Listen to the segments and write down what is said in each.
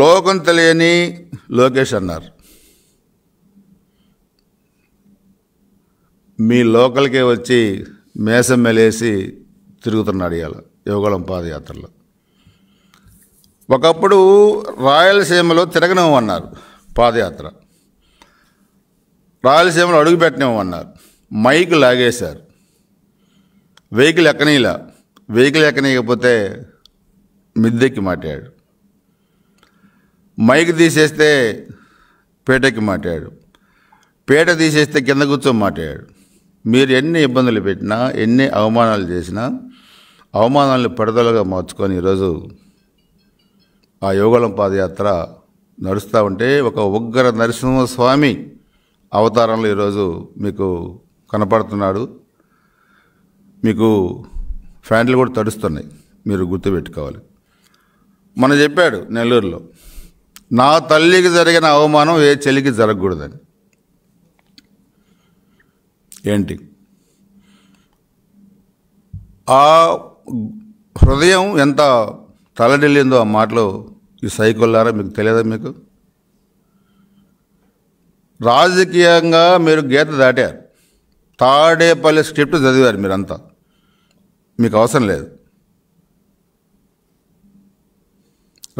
లోకం తెలియని లోకేష్ అన్నారు మీ లోకల్కే వచ్చి మేసం మెలేసి తిరుగుతున్నాడు ఇవాళ యువగళం పాదయాత్రలో ఒకప్పుడు రాయలసీమలో అన్నారు పాదయాత్ర రాయలసీమలో అడుగుపెట్టనివ్వమన్నారు మైక్ లాగేశారు వెహికల్ ఎక్కనీలా వెహికల్ ఎక్కనీయకపోతే మిద్దెక్కి మాట్లాడు మైక్ తీసేస్తే పేటకి మాట్లాడు పేట తీసేస్తే కింద కూర్చొని మాట్లాడు మీరు ఎన్ని ఇబ్బందులు పెట్టినా ఎన్ని అవమానాలు చేసినా అవమానాలను పడదలుగా మార్చుకొని ఈరోజు ఆ యోగలం పాదయాత్ర నడుస్తూ ఉంటే ఒక ఉగ్ర నరసింహస్వామి అవతారంలో ఈరోజు మీకు కనపడుతున్నాడు మీకు ఫ్యాన్లు కూడా తడుస్తున్నాయి మీరు గుర్తుపెట్టుకోవాలి మన చెప్పాడు నెల్లూరులో నా తల్లికి జరిగిన అవమానం ఏ చెలికి జరగకూడదని ఏంటి ఆ హృదయం ఎంత తలడిల్లిందో ఆ మాటలో ఈ సైకోల్లారా మీకు తెలియదా మీకు రాజకీయంగా మీరు గీత దాటారు తాడేపల్లి స్క్రిప్ట్ చదివారు మీరంతా మీకు అవసరం లేదు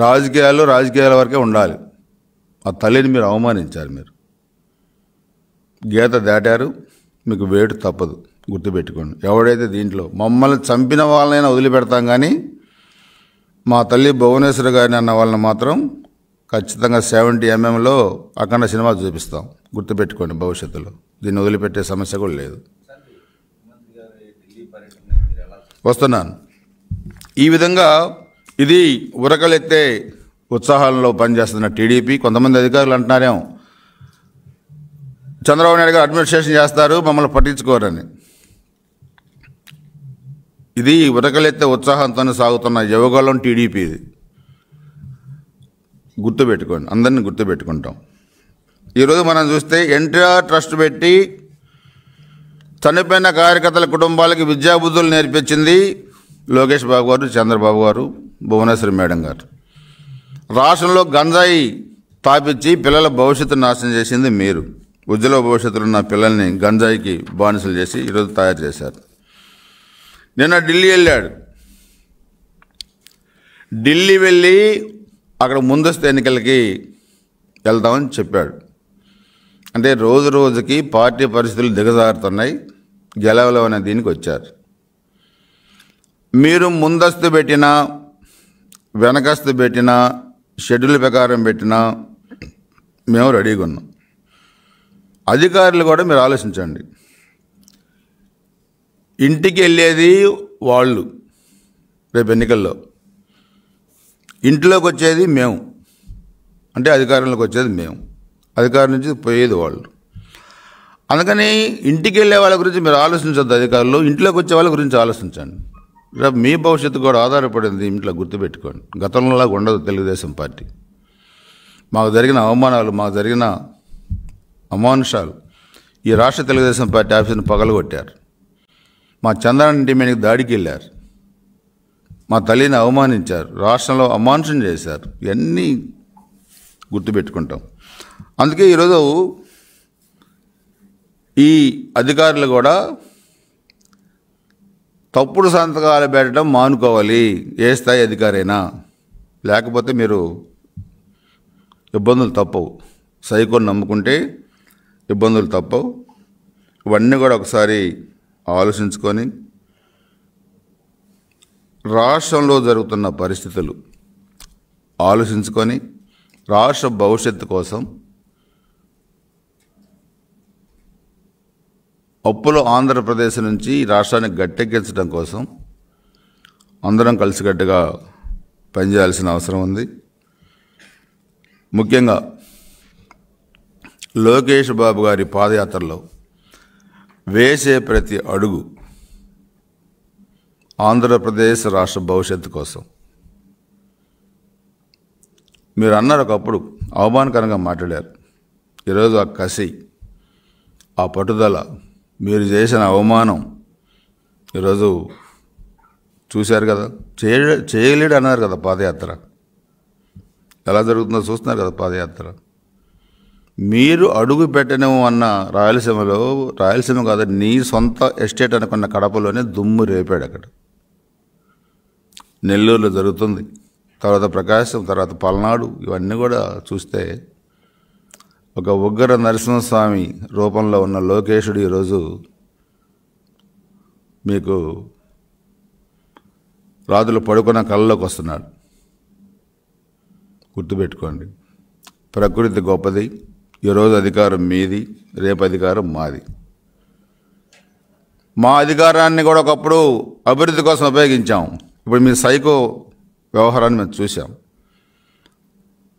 రాజకీయాలు రాజకీయాల వరకే ఉండాలి ఆ తల్లిని మీరు అవమానించారు మీరు గీత దాటారు మీకు వేటు తప్పదు గుర్తుపెట్టుకోండి ఎవడైతే దీంట్లో మమ్మల్ని చంపిన వాళ్ళనైనా వదిలిపెడతాం కానీ మా తల్లి భువనేశ్వర్ గారిని అన్న వాళ్ళని మాత్రం ఖచ్చితంగా సెవెంటీ ఎంఎంలో అఖండ సినిమా చూపిస్తాం గుర్తుపెట్టుకోండి భవిష్యత్తులో దీన్ని వదిలిపెట్టే సమస్య కూడా లేదు వస్తున్నాను ఈ విధంగా ఇది ఉరకలెత్తే ఉత్సాహంలో పనిచేస్తున్న టీడీపీ కొంతమంది అధికారులు అంటున్నారేమో చంద్రబాబు నాయుడు గారు అడ్మినిస్ట్రేషన్ చేస్తారు మమ్మల్ని పట్టించుకోరని ఇది ఉరకలెత్తే ఉత్సాహంతో సాగుతున్న యువగోళం టీడీపీ ఇది గుర్తుపెట్టుకోండి అందరినీ గుర్తుపెట్టుకుంటాం ఈరోజు మనం చూస్తే ఎన్టీఆర్ ట్రస్ట్ పెట్టి చనిపోయిన కార్యకర్తల కుటుంబాలకి విద్యాబుద్ధులు నేర్పించింది లోకేష్ బాబు గారు చంద్రబాబు గారు భువనేశ్వరి మేడం గారు రాష్ట్రంలో గంజాయి తాపించి పిల్లల భవిష్యత్తు నాశనం చేసింది మీరు ఉజ్వల భవిష్యత్తులో ఉన్న పిల్లల్ని గంజాయికి బానిసలు చేసి ఈరోజు తయారు చేశారు నిన్న ఢిల్లీ వెళ్ళాడు ఢిల్లీ వెళ్ళి అక్కడ ముందస్తు ఎన్నికలకి వెళ్దామని చెప్పాడు అంటే రోజు రోజుకి పార్టీ పరిస్థితులు దిగజారుతున్నాయి గెలవలేవనే దీనికి వచ్చారు మీరు ముందస్తు పెట్టిన వెనకస్తు పెట్టినా షెడ్యూల్ ప్రకారం పెట్టినా మేము రెడీగా ఉన్నాం అధికారులు కూడా మీరు ఆలోచించండి ఇంటికి వెళ్ళేది వాళ్ళు రేపు ఎన్నికల్లో ఇంట్లోకి వచ్చేది మేము అంటే అధికారంలోకి వచ్చేది మేము అధికారం నుంచి పోయేది వాళ్ళు అందుకని ఇంటికి వెళ్ళే వాళ్ళ గురించి మీరు ఆలోచించద్దు అధికారులు ఇంట్లోకి వచ్చే వాళ్ళ గురించి ఆలోచించండి ఇలా మీ భవిష్యత్తు కూడా ఆధారపడింది ఇంట్లో గుర్తుపెట్టుకోండి గతంలోలాగా ఉండదు తెలుగుదేశం పార్టీ మాకు జరిగిన అవమానాలు మాకు జరిగిన అమానుషాలు ఈ రాష్ట్ర తెలుగుదేశం పార్టీ ఆఫీసును పగలగొట్టారు మా చంద్రాన్ని ఇంటి దాడికి వెళ్ళారు మా తల్లిని అవమానించారు రాష్ట్రంలో అమానుషం చేశారు ఇవన్నీ గుర్తుపెట్టుకుంటాం అందుకే ఈరోజు ఈ అధికారులు కూడా తప్పుడు సంతకాలు పెట్టడం మానుకోవాలి ఏ స్థాయి అధికారైనా లేకపోతే మీరు ఇబ్బందులు తప్పవు సైకోని నమ్ముకుంటే ఇబ్బందులు తప్పవు ఇవన్నీ కూడా ఒకసారి ఆలోచించుకొని రాష్ట్రంలో జరుగుతున్న పరిస్థితులు ఆలోచించుకొని రాష్ట్ర భవిష్యత్తు కోసం అప్పులో ఆంధ్రప్రదేశ్ నుంచి రాష్ట్రాన్ని గట్టెక్కించడం కోసం అందరం కలిసికట్టుగా పనిచేయాల్సిన అవసరం ఉంది ముఖ్యంగా లోకేష్ బాబు గారి పాదయాత్రలో వేసే ప్రతి అడుగు ఆంధ్రప్రదేశ్ రాష్ట్ర భవిష్యత్తు కోసం మీరు అన్నారు ఒకప్పుడు అవమానకరంగా మాట్లాడారు ఈరోజు ఆ కసి ఆ పట్టుదల మీరు చేసిన అవమానం ఈరోజు చూశారు కదా చేయ చేయలేడు అన్నారు కదా పాదయాత్ర ఎలా జరుగుతుందో చూస్తున్నారు కదా పాదయాత్ర మీరు అడుగు పెట్టనేమో అన్న రాయలసీమలో రాయలసీమ కాదు నీ సొంత ఎస్టేట్ అనుకున్న కడపలోనే దుమ్ము రేపాడు అక్కడ నెల్లూరులో జరుగుతుంది తర్వాత ప్రకాశం తర్వాత పల్నాడు ఇవన్నీ కూడా చూస్తే ఒక ఉగ్ర నరసింహస్వామి రూపంలో ఉన్న లోకేశుడు ఈరోజు మీకు రాజులు పడుకున్న కళ్ళలోకి వస్తున్నాడు గుర్తుపెట్టుకోండి ప్రకృతి గొప్పది ఈరోజు అధికారం మీది రేపు అధికారం మాది మా అధికారాన్ని కూడా ఒకప్పుడు అభివృద్ధి కోసం ఉపయోగించాం ఇప్పుడు మీ సైకో వ్యవహారాన్ని మేము చూసాం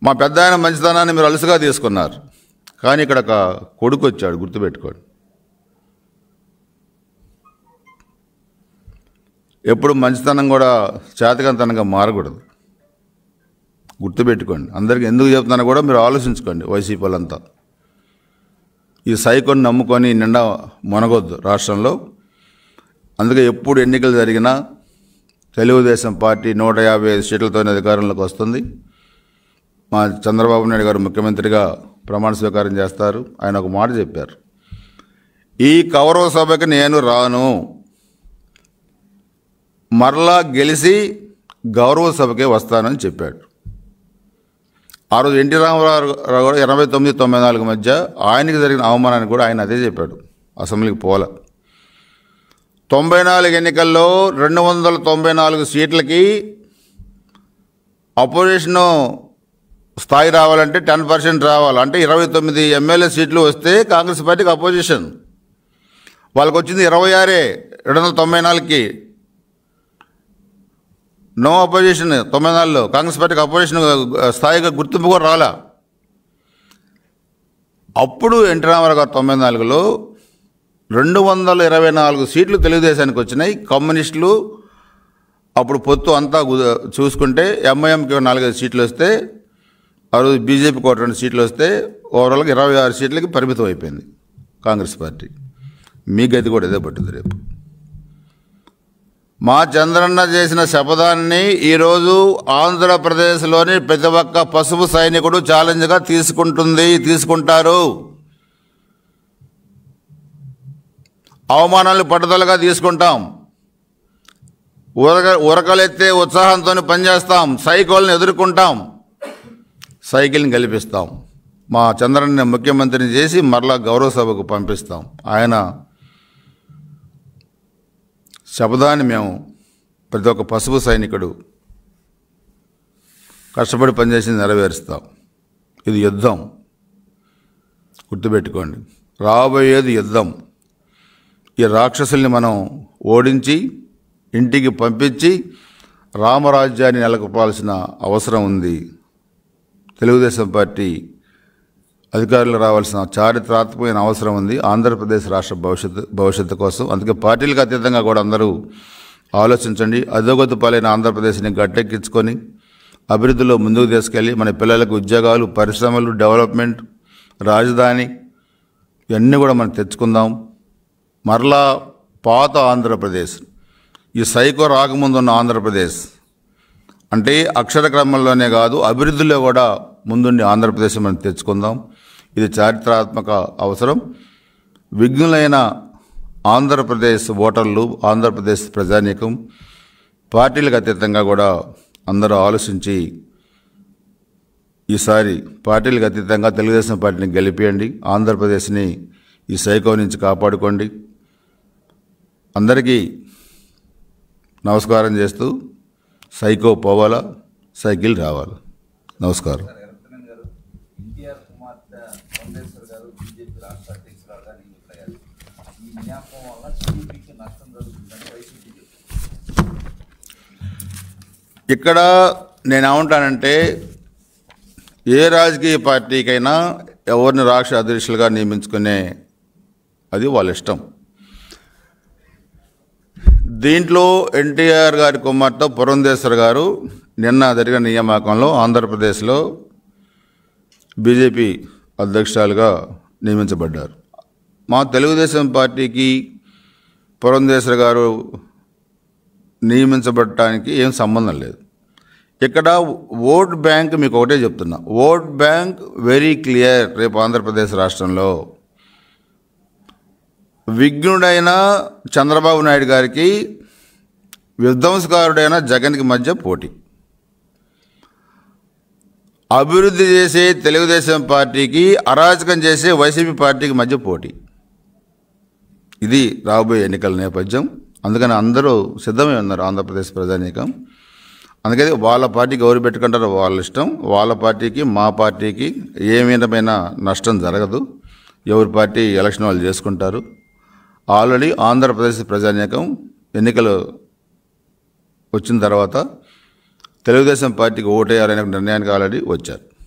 మా పెద్ద ఆయన మంచితనాన్ని మీరు అలసిగా తీసుకున్నారు కానీ ఇక్కడ ఒక కొడుకు వచ్చాడు గుర్తుపెట్టుకోండి ఎప్పుడు మంచితనం కూడా చేతకంతనంగా మారకూడదు గుర్తుపెట్టుకోండి అందరికీ ఎందుకు చెప్తున్నా కూడా మీరు ఆలోచించుకోండి వైసీపీ వాళ్ళంతా ఈ సైకోని నమ్ముకొని నిండా మొనగొద్దు రాష్ట్రంలో అందుకే ఎప్పుడు ఎన్నికలు జరిగినా తెలుగుదేశం పార్టీ నూట యాభై ఐదు సీట్లతోనే అధికారంలోకి వస్తుంది మా చంద్రబాబు నాయుడు గారు ముఖ్యమంత్రిగా ప్రమాణ స్వీకారం చేస్తారు ఆయన ఒక మాట చెప్పారు ఈ కౌరవ సభకి నేను రాను మరలా గెలిచి గౌరవ సభకే వస్తానని చెప్పాడు ఆ రోజు ఎన్టీ రామారావు కూడా ఎనభై తొమ్మిది తొంభై నాలుగు మధ్య ఆయనకి జరిగిన అవమానాన్ని కూడా ఆయన అదే చెప్పాడు అసెంబ్లీకి పోల తొంభై నాలుగు ఎన్నికల్లో రెండు వందల తొంభై నాలుగు సీట్లకి అపోజిషను స్థాయి రావాలంటే టెన్ పర్సెంట్ రావాలంటే ఇరవై తొమ్మిది ఎమ్మెల్యే సీట్లు వస్తే కాంగ్రెస్ పార్టీకి అపోజిషన్ వాళ్ళకి వచ్చింది ఇరవై ఆరే రెండు వందల తొంభై నాలుగుకి నో అపోజిషన్ తొంభై నాలుగులో కాంగ్రెస్ పార్టీకి అపోజిషన్ స్థాయిగా గుర్తింపు కూడా రాలా అప్పుడు ఎన్టీ రామారావు గారు తొంభై నాలుగులో రెండు వందల ఇరవై నాలుగు సీట్లు తెలుగుదేశానికి వచ్చినాయి కమ్యూనిస్టులు అప్పుడు పొత్తు అంతా చూసుకుంటే ఎంఐఎంకి నాలుగైదు సీట్లు వస్తే ఆ రోజు బీజేపీకి ఒక రెండు సీట్లు వస్తే ఓవరాల్గా ఇరవై ఆరు సీట్లకి పరిమితం అయిపోయింది కాంగ్రెస్ పార్టీ మీ గది కూడా ఇదే పట్టింది రేపు మా చంద్రన్న చేసిన శపథాన్ని ఈరోజు ఆంధ్రప్రదేశ్లోని ప్రతి ఒక్క పసుపు సైనికుడు ఛాలెంజ్గా తీసుకుంటుంది తీసుకుంటారు అవమానాలు పట్టుదలగా తీసుకుంటాం ఉరక ఉరకలెత్తే ఉత్సాహంతో పనిచేస్తాం సైకోల్ని ఎదుర్కొంటాం సైకిల్ని గెలిపిస్తాం మా చంద్రన్ని ముఖ్యమంత్రిని చేసి మరలా గౌరవ సభకు పంపిస్తాం ఆయన శబ్దాన్ని మేము ప్రతి ఒక్క పసుపు సైనికుడు కష్టపడి పనిచేసి నెరవేరుస్తాం ఇది యుద్ధం గుర్తుపెట్టుకోండి రాబోయేది యుద్ధం ఈ రాక్షసుల్ని మనం ఓడించి ఇంటికి పంపించి రామరాజ్యాన్ని నెలకొపాల్సిన అవసరం ఉంది తెలుగుదేశం పార్టీ అధికారులు రావాల్సిన చారిత్రాత్మకమైన అవసరం ఉంది ఆంధ్రప్రదేశ్ రాష్ట్ర భవిష్యత్తు భవిష్యత్తు కోసం అందుకే పార్టీలకు అతీతంగా కూడా అందరూ ఆలోచించండి అధోగతి పాలైన ఆంధ్రప్రదేశ్ని గట్టెక్కించుకొని అభివృద్ధిలో ముందుకు తీసుకెళ్ళి మన పిల్లలకు ఉద్యోగాలు పరిశ్రమలు డెవలప్మెంట్ రాజధాని ఇవన్నీ కూడా మనం తెచ్చుకుందాం మరలా పాత ఆంధ్రప్రదేశ్ ఈ సైకో రాకముందు ఉన్న ఆంధ్రప్రదేశ్ అంటే అక్షర క్రమంలోనే కాదు అభివృద్ధిలో కూడా ముందుండి ఆంధ్రప్రదేశ్ మనం తెచ్చుకుందాం ఇది చారిత్రాత్మక అవసరం విఘ్నులైన ఆంధ్రప్రదేశ్ ఓటర్లు ఆంధ్రప్రదేశ్ ప్రజానీకం పార్టీలకు అతీతంగా కూడా అందరూ ఆలోచించి ఈసారి పార్టీలకు అతీతంగా తెలుగుదేశం పార్టీని గెలిపియండి ఆంధ్రప్రదేశ్ని ఈ సైకో నుంచి కాపాడుకోండి అందరికీ నమస్కారం చేస్తూ సైకో పోవాలా సైకిల్ రావాలి నమస్కారం ఇక్కడ నేనేమంటానంటే ఏ రాజకీయ పార్టీకైనా ఎవరిని రాష్ట్ర అధ్యక్షులుగా నియమించుకునే అది వాళ్ళ ఇష్టం దీంట్లో ఎన్టీఆర్ గారి కుమార్తె పురంధేశ్వర్ గారు నిన్న జరిగిన నియామకంలో ఆంధ్రప్రదేశ్లో బీజేపీ అధ్యక్షురాలుగా నియమించబడ్డారు మా తెలుగుదేశం పార్టీకి పురంధేశ్వర్ గారు నియమించబడటానికి ఏం సంబంధం లేదు ఇక్కడ ఓట్ బ్యాంక్ మీకు ఒకటే చెప్తున్నా ఓట్ బ్యాంక్ వెరీ క్లియర్ రేపు ఆంధ్రప్రదేశ్ రాష్ట్రంలో విఘ్నుడైన చంద్రబాబు నాయుడు గారికి విధ్వంసకారుడైన జగన్కి మధ్య పోటీ అభివృద్ధి చేసే తెలుగుదేశం పార్టీకి అరాచకం చేసే వైసీపీ పార్టీకి మధ్య పోటీ ఇది రాబోయే ఎన్నికల నేపథ్యం అందుకని అందరూ సిద్ధమై ఉన్నారు ఆంధ్రప్రదేశ్ ప్రజానీకం అందుకని వాళ్ళ పార్టీకి ఎవరు పెట్టుకుంటారు వాళ్ళ ఇష్టం వాళ్ళ పార్టీకి మా పార్టీకి ఏ విధమైన నష్టం జరగదు ఎవరి పార్టీ ఎలక్షన్ వాళ్ళు చేసుకుంటారు ఆల్రెడీ ఆంధ్రప్రదేశ్ ప్రజానీకం ఎన్నికలు వచ్చిన తర్వాత తెలుగుదేశం పార్టీకి ఓటేయాలనే నిర్ణయానికి ఆల్రెడీ వచ్చారు